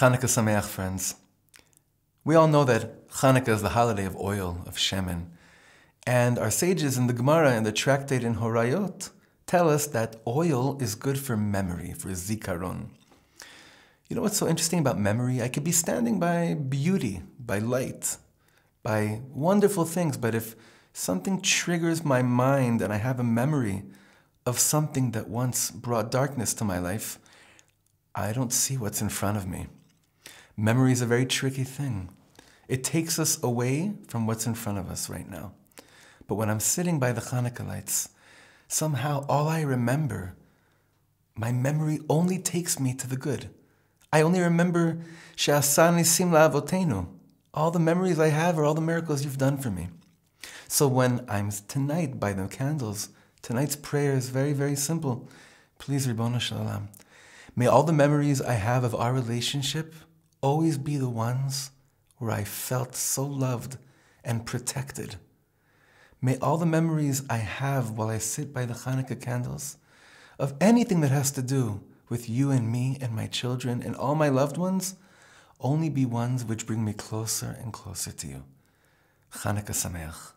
Chanukah Sameach, friends. We all know that Chanukah is the holiday of oil, of shemen. And our sages in the Gemara and the tractate in Horayot tell us that oil is good for memory, for zikaron. You know what's so interesting about memory? I could be standing by beauty, by light, by wonderful things, but if something triggers my mind and I have a memory of something that once brought darkness to my life, I don't see what's in front of me. Memory is a very tricky thing. It takes us away from what's in front of us right now. But when I'm sitting by the Hanukkah lights, somehow all I remember, my memory only takes me to the good. I only remember She'asani simla La'avotenu. All the memories I have are all the miracles you've done for me. So when I'm tonight by the candles, tonight's prayer is very, very simple. Please, Ribbon Shalom, may all the memories I have of our relationship always be the ones where I felt so loved and protected. May all the memories I have while I sit by the Hanukkah candles of anything that has to do with you and me and my children and all my loved ones only be ones which bring me closer and closer to you. Hanukkah Sameach.